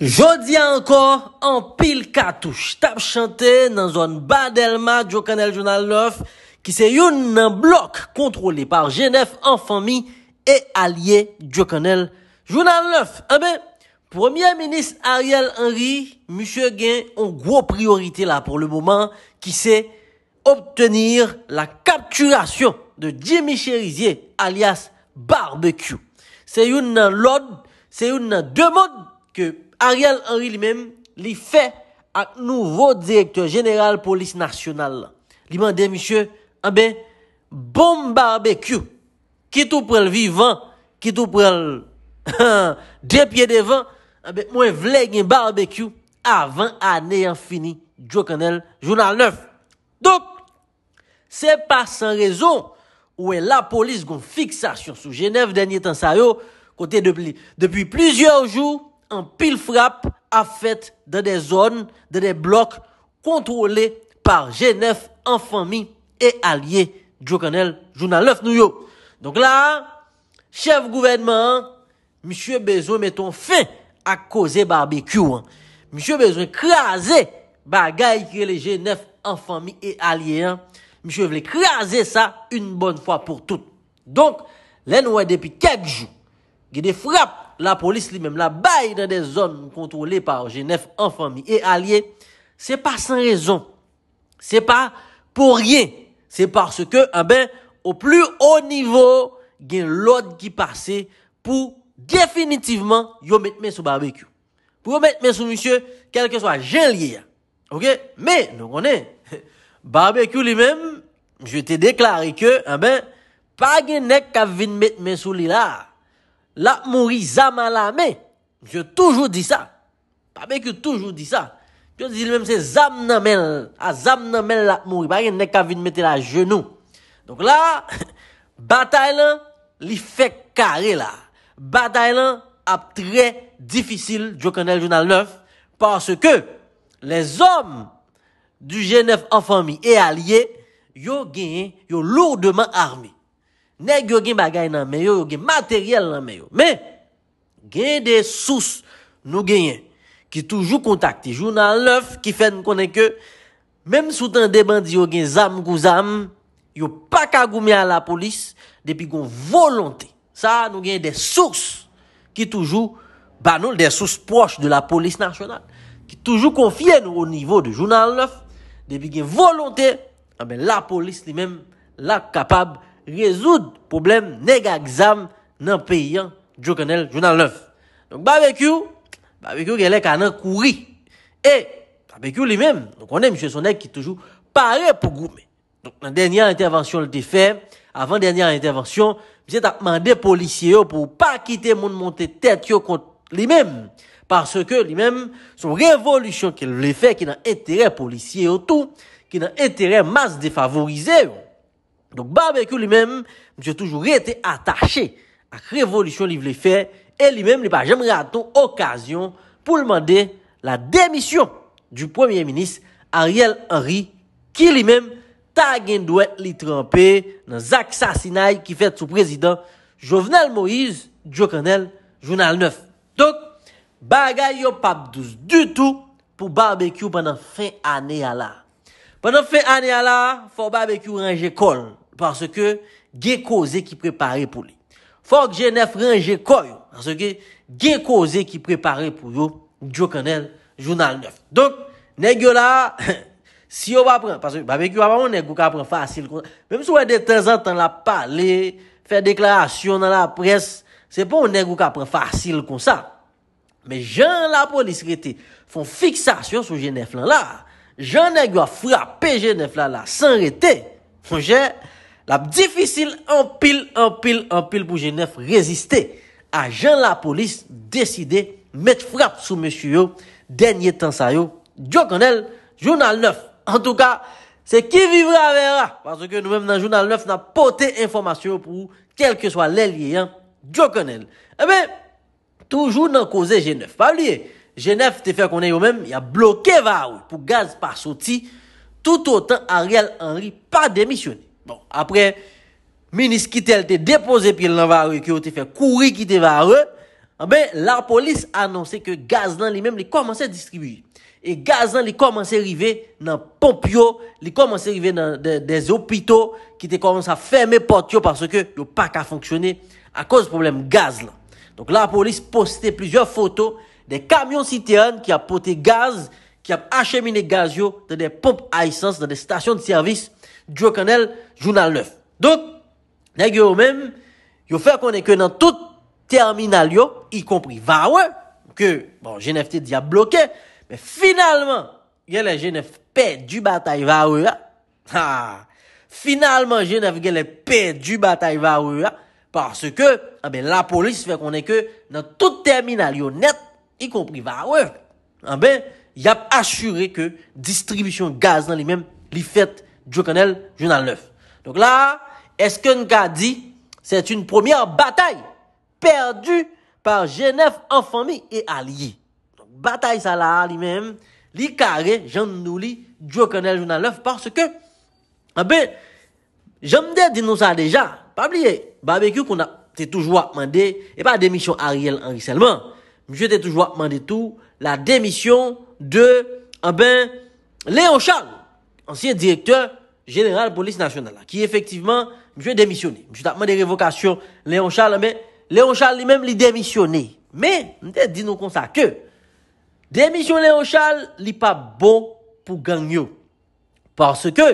Jodi encore, en pile katouche tap chante dans zone Badelma Joe Journal journal 9 qui c'est une bloc contrôlé par Genève en famille et allié Joe Journal journal ah 9. ben Premier Ministre Ariel Henry, Monsieur Gen, an gros priorité là pour le moment, qui c'est obtenir la capturation de Jimmy Cherizier alias Barbecue. C'est une lode, c'est une yon que Ariel Henry lui-même lui fait avec nouveau directeur général police nationale. m'a dit, monsieur, ah ben bon barbecue qui tout prend le vivant, qui tout prend deux pieds devant, ah ben moi un barbecue avant année en fini. Joe journal 9. Donc c'est pas sans raison où est la police gon fixation sur Genève dernier temps ça yo côté depuis plusieurs jours un pile frappe a fait dans des zones, dans des blocs contrôlés par G9 en famille et alliés Journal 9 Donc là, chef gouvernement, monsieur besoin mettons fin à causer barbecue. Hein. Monsieur besoin craser bagay qui les G9 en famille et alliés. Hein. Monsieur veut craser ça une bonne fois pour toutes. Donc, là nous depuis quelques jours, il des frappes la police lui-même la baille dans des zones contrôlées par Genève en famille et alliés, c'est pas sans raison. C'est pas pour rien. C'est parce que, ah ben, au plus haut niveau, il y a l'autre qui passait pour définitivement yo mettre mes sur barbecue. Pour mettre mes sur monsieur, quel que soit lié. OK Mais nous est barbecue lui-même, je t'ai déclaré que eh ben pas de qui vient mettre mes sur là la mourir zama la Je toujours dis ça. Pas que toujours dis ça. Je dis même c'est zam namel, à ah, zam namel la mourir. Pas rien n'est qu'à venir mettre la genou. Donc là, bataille là, li fait carré là. Bataille là, très difficile, Journal Journal 9, parce que les hommes du G9 en famille et alliés, yo gagné, yo lourdement armés. Neg yo gen bagay nan meyo, yo gen materyel nan meyo. Men, gen de sous nou genyen ki toujou kontakte. Jounan lef ki fen konen ke, menm sou tan deban di yo gen zam kou zam, yo pa kagoume a la polis depi kon volonté. Sa nou genye de sous ki toujou banoul, de sous poche de la polis nasyonal, ki toujou konfye nou o nivou de jounan lef, depi gen volonté, ah la polis li menm la kapab, résoudre problème nègre exam dans le pays, hein. journal 9. Donc, barbecue, barbecue, qui est canon courir. Et, barbecue lui-même, donc on est monsieur Sonek qui toujours paraît pour goumer. Donc, la dernière intervention, le fait, avant dernière intervention, monsieur a demandé aux policiers pour pas quitter monde monter tête contre lui-même. Parce que lui-même, son révolution qu'il le fait, qui a intérêt policier tout, qui a intérêt masse défavorisé, Donk barbekyou li men, mse toujou rete atache ak revolisyon li vle fè, e li men li pa jemre aton okasyon pou l'mande la demisyon du premier-ministre Ariel Henry, ki li men ta gen dwe li trempè nan zaksasinaj ki fèt sou prezident Jovenel Moïse Djokanel, jounal 9. Donk, bagay yo papdous du tout pou barbekyou penan fey aney ala. Penan fey aney ala, fò barbekyou ranger kolm. Parse ke ge koze ki prepare pou li. Fok genef ranje koyo. Parse ke ge koze ki prepare pou yo. Jou kanel jounal 9. Donk, negyo la. Si yo va pran. Parse ba vek yo va pran. On negyo ka pran fasil kon sa. Mem sou wè de tenzantan la pale. Fè deklarasyon nan la pres. Se pou on negyo ka pran fasil kon sa. Me jan la polis rete. Fon fiksasyon sou genef lan la. Jan negyo a frapé genef lan la. San rete. Fon jè. La difficile en pile, en pile, en pile pour Genève résister. Agent la police décidé mettre frappe sur monsieur dernier temps ça yo. Journal 9. En tout cas, c'est qui vivra verra. Parce que nous-mêmes dans Journal 9, n'a porté information pour quel que soit les liens. Hein. Connell. Eh bien, toujours dans G G9. Pas oublier. Genève te fait qu'on est eux-mêmes, il a bloqué va pour gaz pas sorti. Tout autant Ariel Henry pas démissionné. Bon, apre, minis ki te el te depose pi el nan va re, ki yo te fe kouri ki te va re, abe, la polis annonse ke gaz nan li men li komanse distribuye. E gaz nan li komanse rive nan pomp yo, li komanse rive nan des opito, ki te komanse a ferme pot yo, parce ke yo pa ka fonksyone, a koz problem gaz la. Donk la polis poste plizye foto de kamyon sityen ki apote gaz, ki ap achemine gaz yo, de de pomp aysans, de de stasyon de servis, Djo kanel, jounal 9. Dout, nè gyo mèm, yo fè konè kè nan tout terminal yo, yi kompri vawè, ke, bon, Genève tè di ap bloke, mè finalman, gè lè Genève pè du batay vawè, ha, finalman Genève gè lè pè du batay vawè, parce ke, an bè la polis fè konè kè nan tout terminal yo net, yi kompri vawè, an ah, bè, yap asyure ke, distribisyon gaz nan li mèm, li fèt, Journal, Journal 9. Donc là, est-ce que nous dit, c'est une première bataille perdue par Genève en famille et alliés. bataille ça là lui-même, Lui carré, j'en nous Joe Journal, Journal 9, parce que, ah ben, j'aime dire nous ça déjà, pas oublier, barbecue qu'on a t'es toujours demandé, et pas démission Ariel Henri seulement, je t'ai toujours demandé tout, la démission de, ah ben, Léon Charles. ansye direktor jeneral polis nasyonal la, ki efektiveman mwen jwè demisyonè. Mwen jwè tapman de revokasyon Léon Charles, léon Charles li mèm bon li demisyonè. Mè, mwen jwè di nou konsa ke, demisyon Léon Charles li pa bon pou gangyo. Parce ke,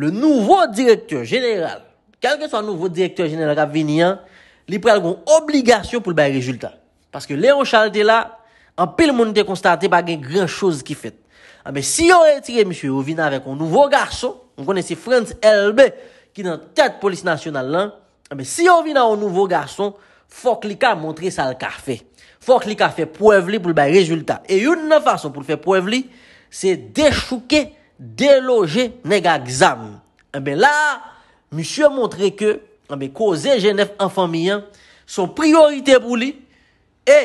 le nouvo direktor jeneral, kelke sa nouvo direktor jeneral a venyen, li prel goun obligasyon pou l'bay rezultat. Parce ke Léon Charles te la, an pil moun te konstate bagen gren chouse ki fèt. Ah si yo etire, monsie, ou vina avèk an nouvo garçon, ou konensi Frantz Elbe, ki nan tèt polis nasyonal lan, ah si yo vina an nouvo garçon, fòk li ka montre sa lka fè. Fòk li ka fè poev li pou lbè rezultat. E yon nan fason pou l fè poev li, se dechouke, deloje, nega gzam. Ah la, monsie montre ke, koze jenef an famiyan, son priorite pou li, e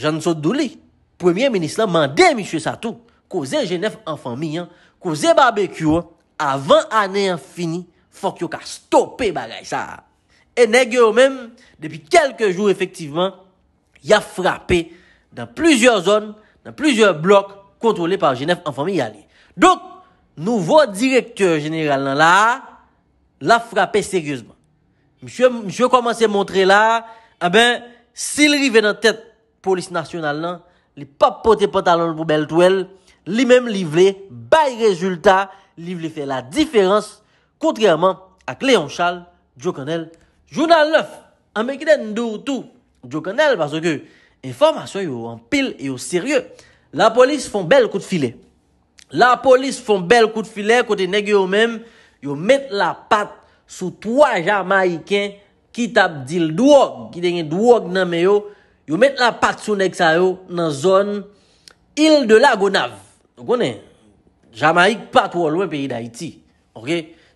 jan sot dou li. Premier ministre la mande, monsie, sa touk. ko zè Genève en famille, ko zè barbecue, avan anè an fini, fok yo ka stopè bagay sa. Enè gè ou mèm, depi kelke jou efektiveman, ya frapè, dan plizèr zon, dan plizèr blok, kontrolè par Genève en famille yalè. Dok, nouvo direktèr genèral nan la, la frapè seryèzman. M'sieur, m'sieur komanse mwontre la, abè, ah si li rive nan tèt, polis nasyonal nan, li pa potè pantalon pou bel touèl, Li mèm li vle, bay rezultat, li vle fè la diferans. Kontrièman ak Léon Charles, Djo Kanel, Jounal 9. Amèkide ndo ou tou, Djo Kanel, baso ke informasyon yo anpil, yo seryè. La polis fon bel kout filè. La polis fon bel kout filè, kote negyo mèm, yo mèt la pat sou 3 jamaikèn ki tab dil duwog. Ki denye duwog nanmè yo, yo mèt la pat sou neg sa yo nan zon il de la gonav. Ou konen, Jamaik patwa lwen peyi d'Haïti. Ok,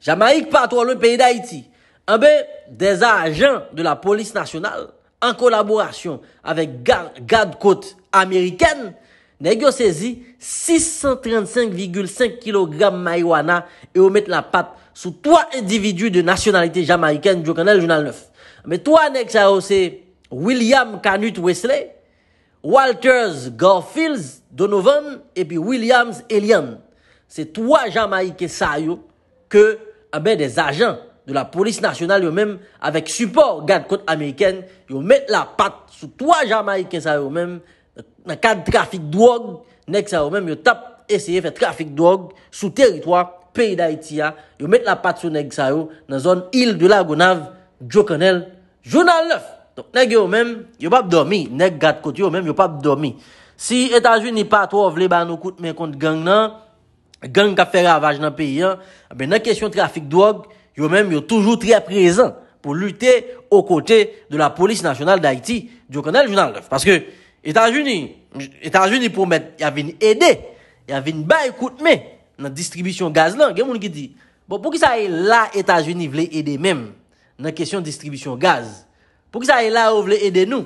Jamaik patwa lwen peyi d'Haïti. Anbe, eh dez ajan de la polis nasyonal, an kolaborasyon avek gad kote Ameriken, negyo sezi 635,5 kilogram maywana e ou met la pat sou 3 individu de nasyonalite Jamaiken, jo kanel jounal 9. Anbe, to anek sa ose William Canute Wesley, Walters, Garfields, Donovan, epi Williams, Elian. Se 3 Jamaikè sa yo ke amè ah des ajan de la polis nasyonal yo mèm avèk support Gatcote Ameriken yo mèt la pat sou 3 Jamaikè sa yo mèm nan kad trafik drog nek sa yo mèm yo tap eseye fè trafik drog sou teritwa peyi da iti ya yo mèt la pat sou nek sa yo nan zon il de la Gonav Joe Connell, Jounal 9 Nèk yo mèm, yo pa b'dormi. Nèk gade koti yo mèm, yo pa b'dormi. Si Etan-Juni patro vle ban nou koute mè kont gang nan, gang ka fè ravaj nan peyi an, eh be nan kesyon trafik drog, yo mèm yo toujou tri aprezen pou lute o kote de la polis nasyonal d'Haiti, diyo konel jounal. Paske Etan-Juni, Etan-Juni pou mèt, yavèn edè, yavèn bay koute mè, nan distribisyon gaz lan. Gen moun ki di, bo pou ki sa e la Etan-Juni vle edè mèm, nan kesyon distribisyon gaz, Pou ki sa yon e la ou vle ede nou?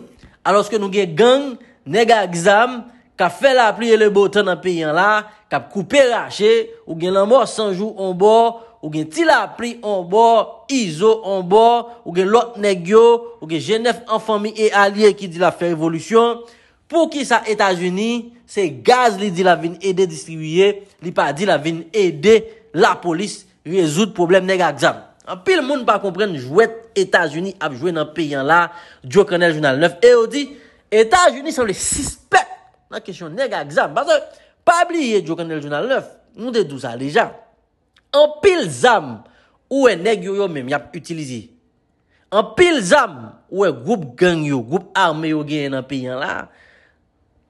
Aloske nou gen gang, nega gzam, ka fe la pli e le botan an pe yon la, ka pou koupe rache, ou gen lamor sanjou an bor, ou gen ti la pli an bor, izo an bor, ou gen lot negyo, ou gen jenef an fami e alye ki di la fe revolution. Pou ki sa Etasuni, se gaz li di la vin ede distribuye, li pa di la vin ede la polis yon ezout problem nega gzam. An pil moun pa kompren jouet Etatouni apjwe nan peyan la Djo kanel jounal 9 Etatouni sanble sispek Nan kesyon neg a gzan Pabli ye djo kanel jounal 9 Mou de dou sa lejan An pil zan ou e neg yo yo menm Yap utilize An pil zan ou e group gang yo Group arme yo gen nan peyan la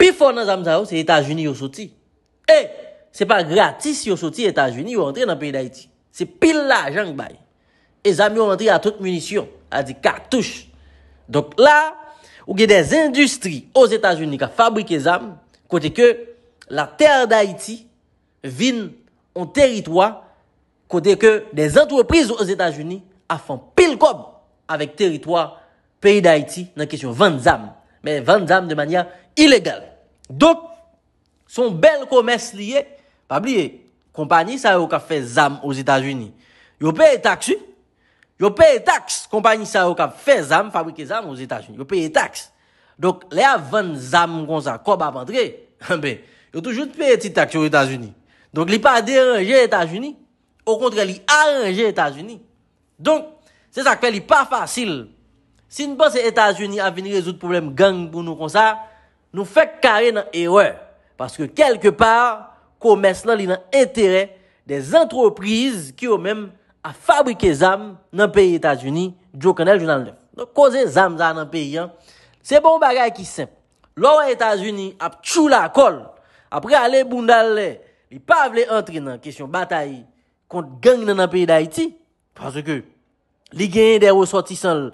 Pi fon nan zan zan ou se etatouni yo soti E se pa gratis yo soti Etatouni yo entre nan peyan da iti Se pil la jank bay E zam yon rentri a tout munisyon A di kartouche Donk la ou ge de zendustri O zetajouni ka fabrike zam Kote ke la ter da iti Vin an teritwa Kote ke de zentwoprizo O zetajouni a fan pil kob Avek teritwa Peyi da iti nan kesyon vant zam Men vant zam de manya ilegal Donk son bel komes liye Fabliye Kompanyi sa yo ka fe zam o zetajouni Yo pe etak si Yo paye taks kompany sa yo ka fe zam, fabrike zam ou Etats-Unis. Yo paye taks. Donk le a ven zam kon sa, ko ba vendre, yo toujou te paye ti taks yo Etats-Unis. Donk li pa derenje Etats-Unis, ou kontre li arrenje Etats-Unis. Donk, se sa kwe li pa fasil. Si nou pa se Etats-Unis a veni rezout problem gang pou nou kon sa, nou fek kare nan erwe. Paske kelke par, komes nan li nan entere des antropriz ki yo menm a fabrike zam nan peyi Etasuni, djo kenel jounan lè. Non koze zam za nan peyi an, se bon bagay ki semp, lò an Etasuni ap chou la kol, apre ale bundal lè, li pav le antre nan kesyon batayi, kont geng nan nan peyi d'Aiti, panse ke li genye de resotisan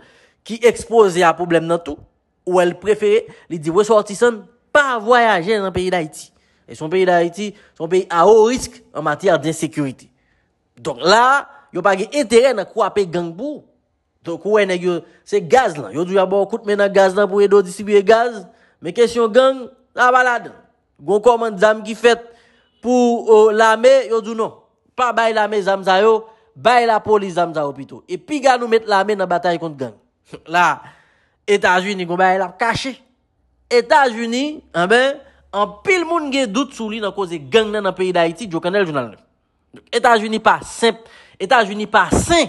ki expose a problem nan tou, ou el preferi, li di resotisan pa voyaje nan peyi d'Aiti. E son peyi d'Aiti, son peyi a ho risk an matyar di sekuriti. Donk la, Yo pa ge etere na kwape gang pou. Donk wè ne ge, se gaz lan. Yo di yabou kout mena gaz lan pou edo disibye gaz. Men kesyon gang, nan balade. Gonkou man zam ki fet pou lame, yo di nou. Pa bay lame zam za yo, bay la polis zam za yo pito. E pi ga nou met lame nan bataye kont gang. La, Etat-Unis gon bay la kache. Etat-Unis, an ben, an pil moun ge dout sou li nan koze gang nan an peyi da iti, di yo kanel jou nan lè. Etat-Unis pa, semp. Etajouni pa sen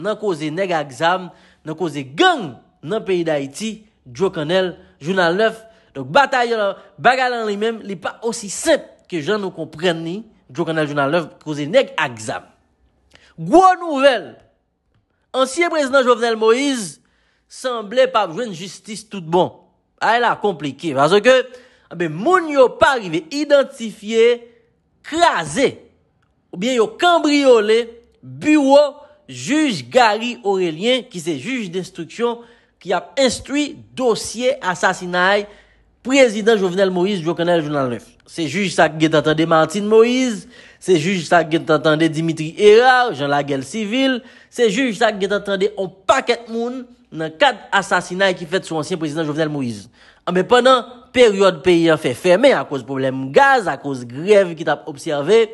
nan kouze neg aksam, nan kouze geng nan peyi da iti, Djo kanel, jounan lef, Donk batay yon, euh, bagalan li men, li pa osi sen ke jan nou kompren ni, Djo kanel, jounan lef, kouze neg aksam. Gwa nouvel, ansye prezident Jovenel Moïse, Semble pa jouen justice tout bon, Aè ah, la komplike, Vase ke ah moun yo parive identifiye, krasè, Ou bien yo kambriole, Buwo juj Gari Aurelien ki se juj d'instruksyon ki ap instruy dosye asasinay Prezident Jovenel Moïse Jochenel Jounalnef Se juj sa ki get atande Martin Moïse Se juj sa ki get atande Dimitri Erard, Jean Laguel Civil Se juj sa ki get atande Opaket Moun nan kat asasinay ki fet sou ansyen Prezident Jovenel Moïse Ame ah, penan peryode peyi an fe ferme a koz problem gaz, a koz grev ki tap observe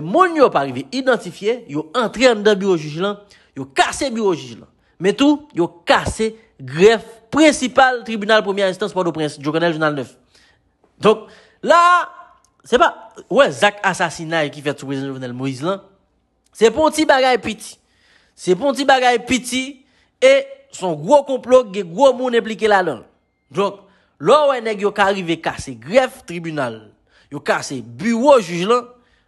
moun yo parive identifiye, yo antren dan biro jujilan, yo kase biro jujilan. Metou, yo kase gref prensipal tribunal premier instance pwado prensi, Jokanel Jounal 9. Donk, la, se pa, wè, Zak Asasinay ki fet sou prensipal jokanel Moise lan, se pon ti bagay piti. Se pon ti bagay piti, e son gwo komplot ge gwo moun implike la lan. Donk, lò wè neg yo karive kase gref tribunal, yo kase biro jujilan,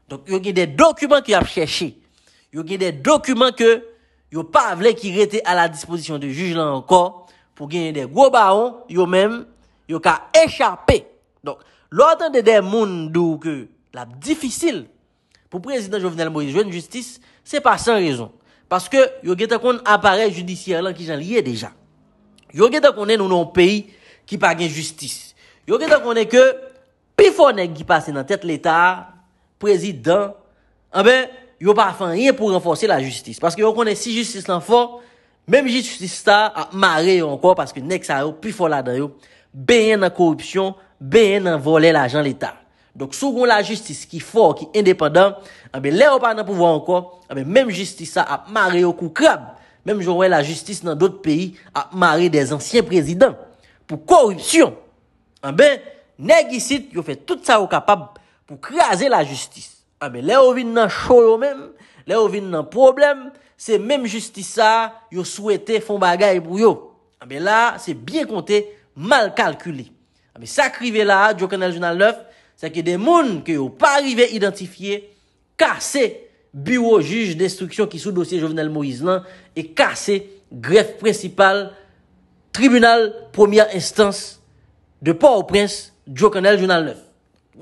Donk yo gen de dokumen ki ap chèche. Yo gen de dokumen ke yo pa vle ki rete a la dispozisyon de juj lan ankor. Po gen de gwo baon, yo men, yo ka échapè. Donk, lò atan de de moun do ke lap difisil pou prezident Jovenel Moïse jouen justice, se pa san rezon. Paske yo gen ta kon apare judisyè lan ki jan liye deja. Yo gen ta konen nou nou peyi ki pa gen justice. Yo gen ta konen ke pi fonèk ki pase nan tèt l'état, Président... Eh yo pa fin rien pou renfonser la justice... Paske yo konen si justice lan fon... Mem justice sa ap mare yo anko... Paske nek sa yo pi fola dan yo... Beyen nan korupsyon... Beyen nan vole la jan l'Etat... Soukoun la justice ki fon... Ki indépendant... Eh Lè yo pa nan pouvo anko... Eh Mem justice sa ap mare yo koukrab... Mem jounwen la justice nan dout peyi... Ap mare des ansyen président... Pou korupsyon... Negisit yo fe tout sa yo kapab... pou kraser la justis. Ah, A be, lè ou vin nan cholo men, lè ou vin nan problem, se menm justisa yon souwete fon bagay pou yo. A be, la, se byen konte mal kalkuli. Ah, A be, sa krive la, Djo Kanel Jounal 9, sa ki de moun ki yon pa rive identifiye, kase bureau juj destriksyon ki sou dosye Jounal Moizlan, e kase gref principale tribunal premier instance de pa ou prince Djo Kanel Jounal 9.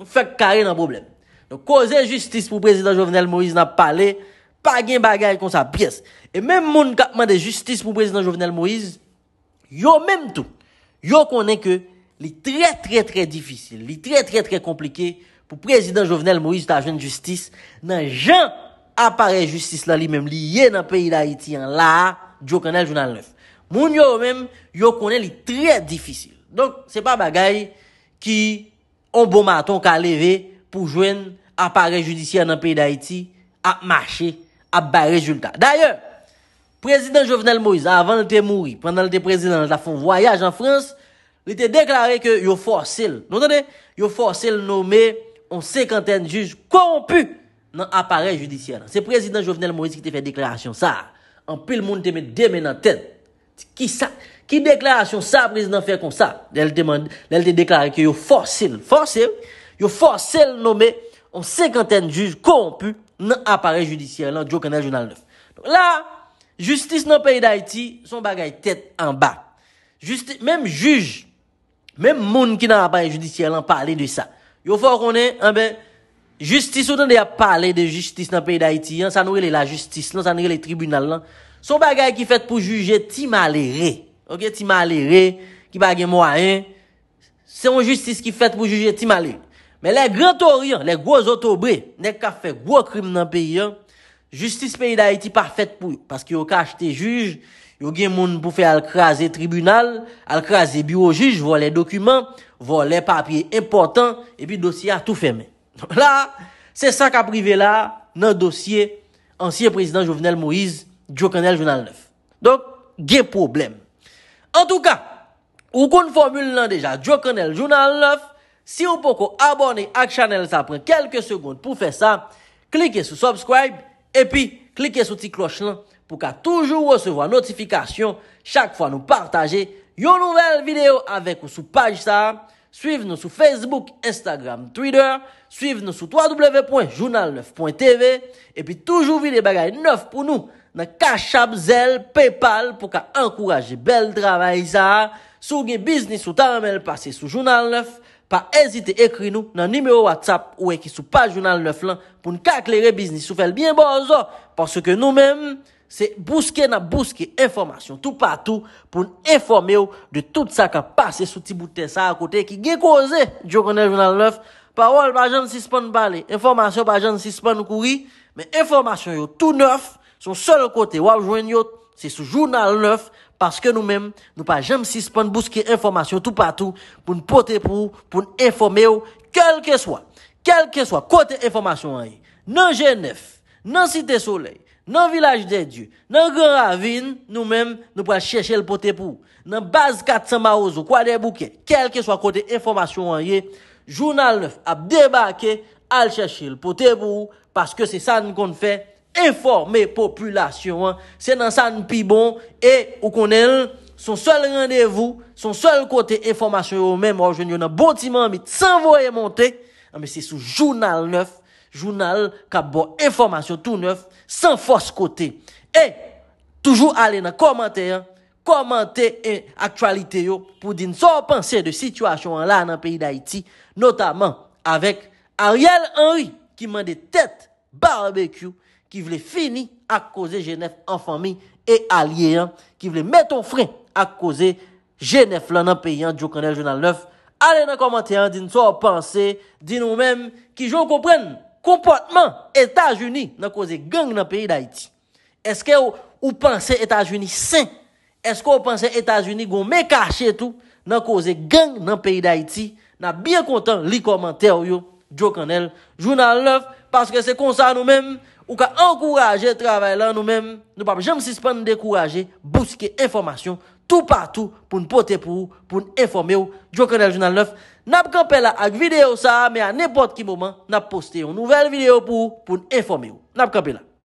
Fèk kare nan problem. Nou koze justice pou prezident Jovenel Moïse nan pale, pa gen bagay kon sa piyes. E men moun kapman de justice pou prezident Jovenel Moïse, yo menm tou. Yo konen ke li tre tre tre difícil, li tre tre tre komplike, pou prezident Jovenel Moïse ta jen justice, nan jen apare justice la li menm li ye nan peyi la iti an la, jo konen jounan lef. Moun yo menm, yo konen li tre difícil. Donk se pa bagay ki... On bon maton ka leve pou jwen apare jjudisyen nan peyi d'Haïti ap mache ap bay rezultat. D'ayon, prezident Jovenel Moïse, avan lte mouri, pandan lte prezident la fon voyaj an Frans, lte deklare ke yo fosil, non tene? Yo fosil nome, on se kan ten juj, kon pu nan apare jjudisyen. Se prezident Jovenel Moïse ki te fe deklarasyon sa, an pi l moun te men deme nan ten. Ki sa? Ki deklarasyon sa prezident fè kon sa, del te deklarè ki yo forcel, forcel, yo forcel nommè on sekanten juz koronpu nan apare judisyè lan, jok anèl jounal 9. La, justis nan peyi d'Haïti, son bagay tèt an ba. Mem juz, mem moun ki nan apare judisyè lan, pale de sa. Yo fò konè, eh justis ou nan de a pale de justis nan peyi d'Haïti, sa nou re le la justis, sa non, nou re le tribunal lan, son bagay ki fèt pou jujè ti malerè. Ok, Timalere, Kibage Mwaen, se yon justice ki fèt pou juje Timalere. Men le grand oriyan, le gwo zotobre, nek ka fè gwo krim nan peyi an, justice peyi da iti par fèt pou yon. Paske yon ka achete juj, yon gen moun pou fè al krasè tribunal, al krasè biro juj, vòlè dokumen, vòlè papye important, epi dosye a tout fèmè. La, se sa ka prive la, nan dosye ansye prezident Jovenel Moïse, Djo Kanel Jounal 9. Donk, gen probleme. En tou ka, ou kon formule lan deja Jocanel Jounal 9, si ou poko abone ak chanel sa pren kelke segonde pou fe sa, klike sou subscribe, e pi klike sou ti kloche lan, pou ka toujou recevo a notifikasyon chak fwa nou partaje yo nouvel video avek ou sou paj sa, suiv nou sou Facebook, Instagram, Twitter, suiv nou sou www.jounal9.tv, e pi toujou vide bagay 9 pou nou nan kachap zel Paypal pou ka ankoraje bel travay za sou gen biznis ou tan amel pase sou jounal 9 pa ezite ekri nou nan nime ou atap ou e ki sou pa jounal 9 lan pou nou kaklere biznis ou fel bien bozo parce ke nou men se bouske nan bouske informasyon tout patou pou nou informe ou de tout sa ka pase sou ti bouten sa akote ki ge koze jounal 9 pa ou al bajan si spon bale informasyon bajan si spon kouri men informasyon yo tout neuf Son sol kote wap jwen yot, se sou jounal 9, paske nou men, nou pa jem sis pon bouske informasyon tout patou, pou nou pote pou, pou nou informe ou, kelke swa, kelke swa, kote informasyon an ye, nan Genève, nan Site Soleil, nan Vilaj de Dieu, nan Grand Ravine, nou men, nou pou al chèche l pote pou, nan Baz 400 Marouzo, kwa de bouke, kelke swa kote informasyon an ye, jounal 9 ap debake, al chèche l pote pou, paske se san kon fè, Enforme populasyon an Se nan san pi bon E ou konen son sol randevou Son sol kote informasyon yo Memo ajen yo nan botiman Mit san voye monte Ame se sou jounal neuf Jounal ka bo informasyon tout neuf San fos kote E toujou ale nan komante Komante e aktualite yo Pou din sor panse de sitwasyon an la Nan peyi da iti Notaman avek Ariel Henry Ki mande tet barbekyou ki vle fini ak koze jenef an fami e a liye an, ki vle meton frem ak koze jenef lan an peyi an, Djo Kanel, Jounal 9, ale nan komante an, din sou an panse, din nou men, ki joun kompren kompotman Etat-Unis, nan koze geng nan peyi d'Aiti. Eske ou panse Etat-Unis sen, eske ou panse Etat-Unis gon me kache tou, nan koze geng nan peyi d'Aiti, nan byen kontan li komante an yo, Djo Kanel, Jounal 9, paske se konsa nou men, Ou ka ankouraje travèlè an nou mèm. Nou pap jèm sispan nou dekouraje. Bouske informasyon tout patou. Poun pote pou ou. Poun informè ou. Djo kanel jounal 9. Nap kampè la ak videyo sa. Mè an nepot ki mouman. Nap postè yon nouvel videyo pou ou. Poun informè ou. Nap kampè la.